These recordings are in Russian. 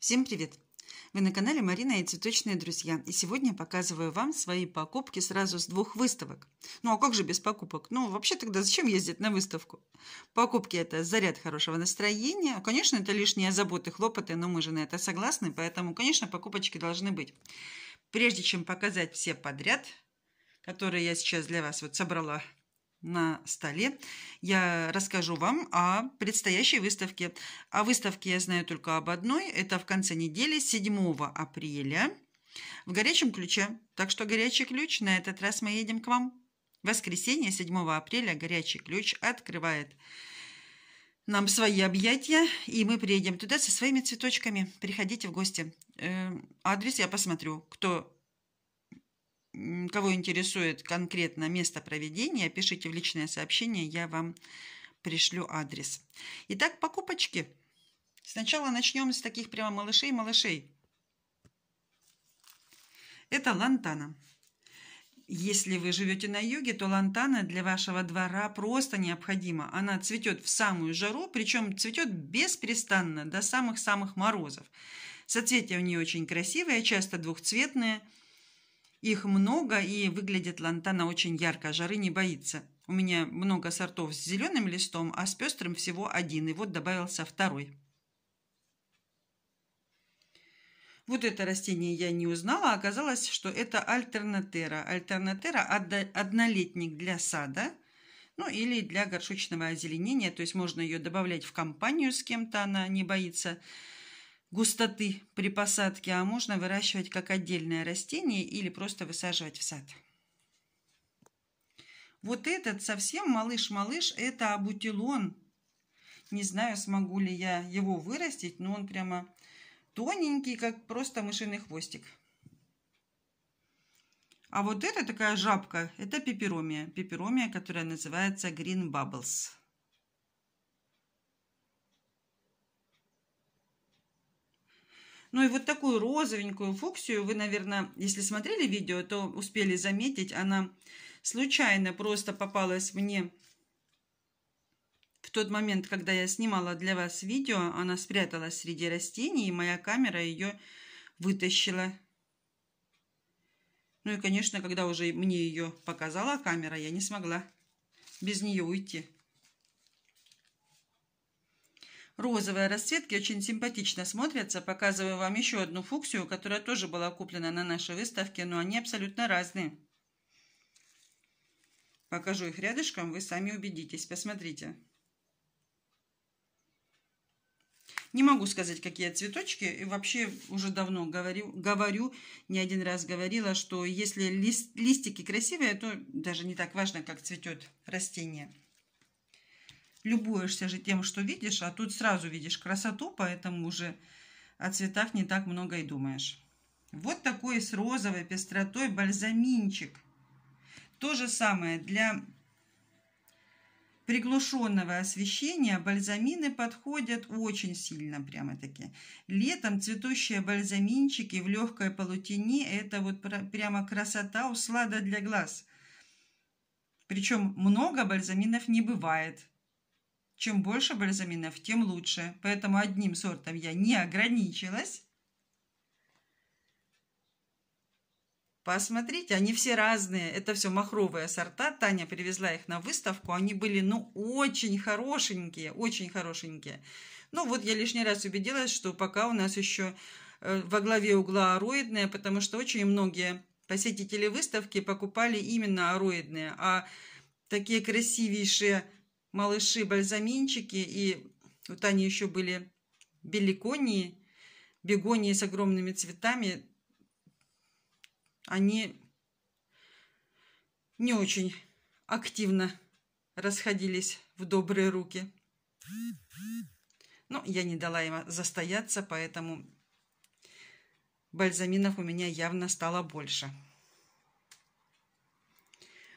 Всем привет! Вы на канале Марина и Цветочные Друзья. И сегодня я показываю вам свои покупки сразу с двух выставок. Ну а как же без покупок? Ну вообще тогда зачем ездить на выставку? Покупки – это заряд хорошего настроения. Конечно, это лишние заботы, хлопоты, но мы же на это согласны. Поэтому, конечно, покупочки должны быть. Прежде чем показать все подряд, которые я сейчас для вас вот собрала на столе, я расскажу вам о предстоящей выставке. О выставке я знаю только об одной. Это в конце недели, 7 апреля, в горячем ключе. Так что горячий ключ, на этот раз мы едем к вам. Воскресенье, 7 апреля, горячий ключ открывает нам свои объятия, и мы приедем туда со своими цветочками. Приходите в гости. Э, адрес я посмотрю, кто кого интересует конкретно место проведения, пишите в личное сообщение, я вам пришлю адрес. Итак, покупочки. Сначала начнем с таких прямо малышей-малышей. Это лантана. Если вы живете на юге, то лантана для вашего двора просто необходима. Она цветет в самую жару, причем цветет беспрестанно до самых-самых морозов. Соцветия у нее очень красивые, часто двухцветные – их много и выглядит лантана очень ярко, а жары не боится. У меня много сортов с зеленым листом, а с пестрым всего один. И вот добавился второй. Вот это растение я не узнала. А оказалось, что это альтернатера. Альтернатера – однолетник для сада, ну или для горшочного озеленения. То есть можно ее добавлять в компанию с кем-то, она не боится густоты при посадке, а можно выращивать как отдельное растение или просто высаживать в сад. Вот этот совсем малыш-малыш, это абутилон. Не знаю, смогу ли я его вырастить, но он прямо тоненький, как просто мышиный хвостик. А вот эта такая жабка, это пеперомия. Пеперомия, которая называется Green Bubbles. Ну и вот такую розовенькую фуксию вы, наверное, если смотрели видео, то успели заметить. Она случайно просто попалась мне в тот момент, когда я снимала для вас видео. Она спряталась среди растений, и моя камера ее вытащила. Ну и, конечно, когда уже мне ее показала камера, я не смогла без нее уйти. Розовые расцветки очень симпатично смотрятся. Показываю вам еще одну фуксию, которая тоже была куплена на нашей выставке, но они абсолютно разные. Покажу их рядышком, вы сами убедитесь. Посмотрите. Не могу сказать, какие цветочки. И вообще уже давно говорю, говорю не один раз говорила, что если лист, листики красивые, то даже не так важно, как цветет растение любуешься же тем, что видишь, а тут сразу видишь красоту, поэтому уже о цветах не так много и думаешь. Вот такой с розовой пестротой бальзаминчик. То же самое для приглушенного освещения бальзамины подходят очень сильно прямо-таки. Летом цветущие бальзаминчики в легкой полутени – это вот прямо красота, услада для глаз. Причем много бальзаминов не бывает – чем больше бальзаминов, тем лучше. Поэтому одним сортом я не ограничилась. Посмотрите, они все разные. Это все махровые сорта. Таня привезла их на выставку. Они были, ну, очень хорошенькие, очень хорошенькие. Ну, вот я лишний раз убедилась, что пока у нас еще э, во главе угла ароидные, потому что очень многие посетители выставки покупали именно ароидные. А такие красивейшие малыши-бальзаминчики, и вот они еще были беликонии, бегонии с огромными цветами. Они не очень активно расходились в добрые руки. Но я не дала им застояться, поэтому бальзаминов у меня явно стало больше.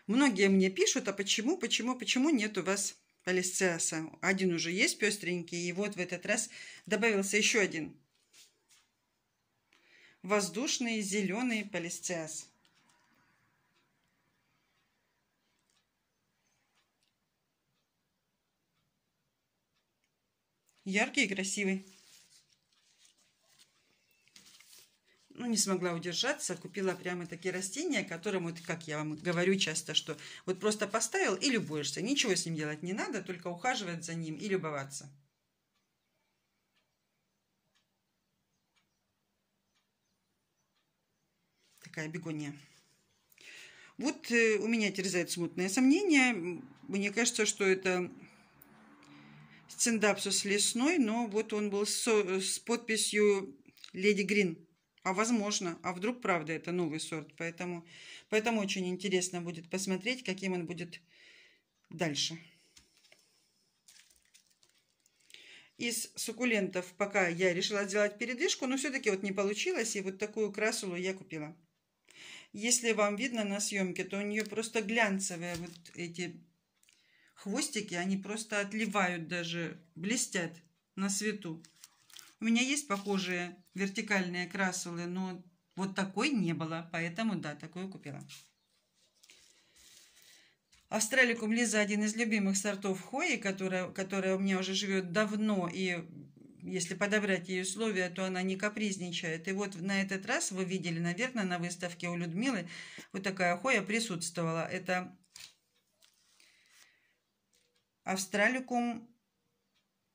Многие мне пишут, а почему, почему, почему нет у вас полисциаса? Один уже есть пестренький, и вот в этот раз добавился еще один. Воздушный зеленый полисциас. Яркий и красивый. ну, не смогла удержаться, купила прямо такие растения, которым, вот, как я вам говорю часто, что вот просто поставил и любуешься. Ничего с ним делать не надо, только ухаживать за ним и любоваться. Такая бегония. Вот э, у меня терзает смутное сомнение. Мне кажется, что это сциндапсус лесной, но вот он был с, э, с подписью «Леди Грин». А возможно, а вдруг правда это новый сорт. Поэтому, поэтому очень интересно будет посмотреть, каким он будет дальше. Из суккулентов пока я решила сделать передышку, но все-таки вот не получилось. И вот такую красулу я купила. Если вам видно на съемке, то у нее просто глянцевые вот эти хвостики. Они просто отливают даже, блестят на свету. У меня есть похожие вертикальные красулы, но вот такой не было, поэтому, да, такую купила. Австраликум Лиза один из любимых сортов хои, которая, которая у меня уже живет давно, и если подобрать ее условия, то она не капризничает. И вот на этот раз вы видели, наверное, на выставке у Людмилы, вот такая хоя присутствовала. Это австраликум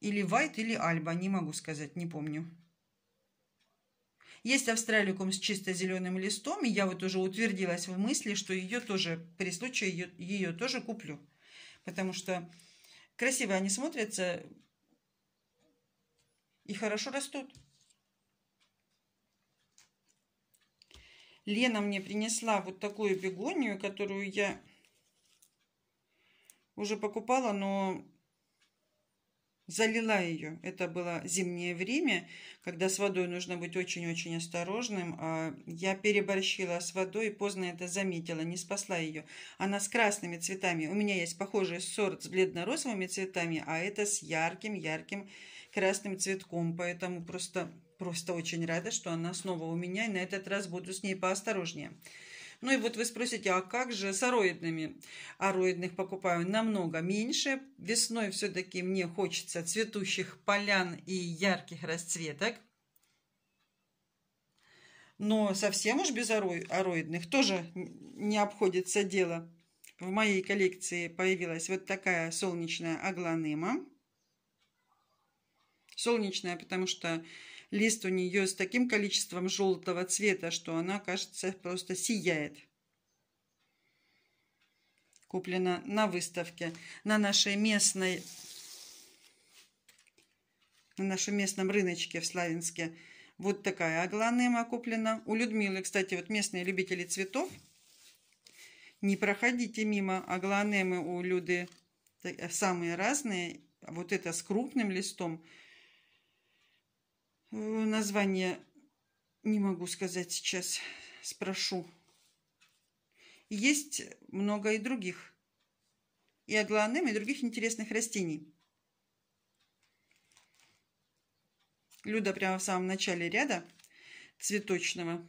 или Вайт, или Альба, не могу сказать, не помню. Есть австраликум с чисто зеленым листом, и я вот уже утвердилась в мысли, что ее тоже, при случае, ее, ее тоже куплю. Потому что красиво они смотрятся и хорошо растут. Лена мне принесла вот такую бегонию, которую я уже покупала, но залила ее. Это было зимнее время, когда с водой нужно быть очень-очень осторожным. А, я переборщила с водой, поздно это заметила, не спасла ее. Она с красными цветами. У меня есть похожий сорт с бледно-розовыми цветами, а это с ярким-ярким красным цветком. Поэтому просто, просто очень рада, что она снова у меня. И на этот раз буду с ней поосторожнее. Ну и вот вы спросите, а как же с ароидными? Ароидных покупаю намного меньше. Весной все-таки мне хочется цветущих полян и ярких расцветок. Но совсем уж без ароидных тоже не обходится дело. В моей коллекции появилась вот такая солнечная агланыма. Солнечная, потому что Лист у нее с таким количеством желтого цвета, что она, кажется, просто сияет. Куплена на выставке на нашей местной на нашем местном рыночке в Славянске. Вот такая агланема куплена. У Людмилы, кстати, вот местные любители цветов. Не проходите мимо агланемы у Люды. Самые разные. Вот это с крупным листом – Э, название не могу сказать сейчас, спрошу. Есть много и других. И агланем, и других интересных растений. Люда прямо в самом начале ряда цветочного.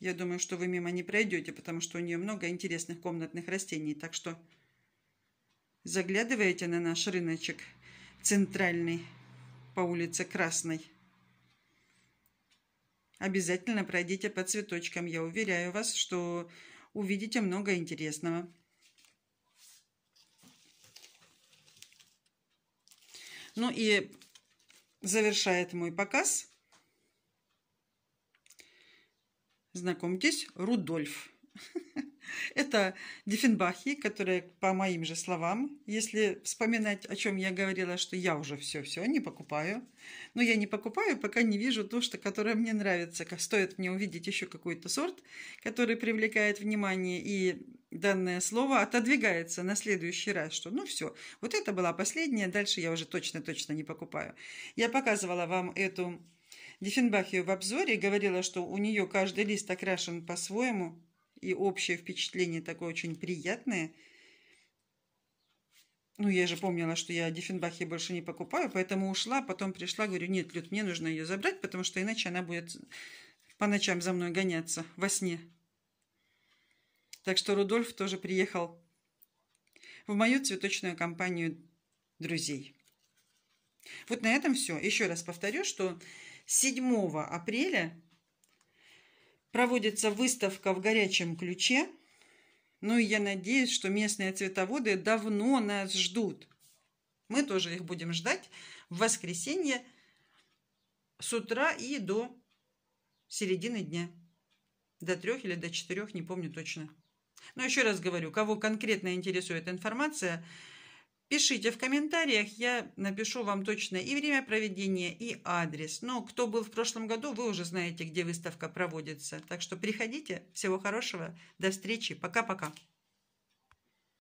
Я думаю, что вы мимо не пройдете, потому что у нее много интересных комнатных растений. Так что заглядывайте на наш рыночек центральный по улице Красной. Обязательно пройдите по цветочкам. Я уверяю вас, что увидите много интересного. Ну и завершает мой показ. Знакомьтесь, Рудольф. Это Диффенбахи, которые, по моим же словам, если вспоминать, о чем я говорила, что я уже все-все не покупаю. Но я не покупаю, пока не вижу то, что, которое мне нравится. Стоит мне увидеть еще какой-то сорт, который привлекает внимание, и данное слово отодвигается на следующий раз, что ну все, вот это была последняя, дальше я уже точно-точно не покупаю. Я показывала вам эту Диффенбахию в обзоре говорила, что у нее каждый лист окрашен по-своему, и общее впечатление такое очень приятное. Ну, я же помнила, что я Диффенбах больше не покупаю, поэтому ушла, потом пришла, говорю, нет, Люд, мне нужно ее забрать, потому что иначе она будет по ночам за мной гоняться во сне. Так что Рудольф тоже приехал в мою цветочную компанию друзей. Вот на этом все. Еще раз повторю, что 7 апреля Проводится выставка в горячем ключе. Ну и я надеюсь, что местные цветоводы давно нас ждут. Мы тоже их будем ждать в воскресенье с утра и до середины дня. До трех или до четырех, не помню точно. Но еще раз говорю, кого конкретно интересует информация – Пишите в комментариях, я напишу вам точно и время проведения, и адрес. Но кто был в прошлом году, вы уже знаете, где выставка проводится. Так что приходите, всего хорошего, до встречи, пока-пока.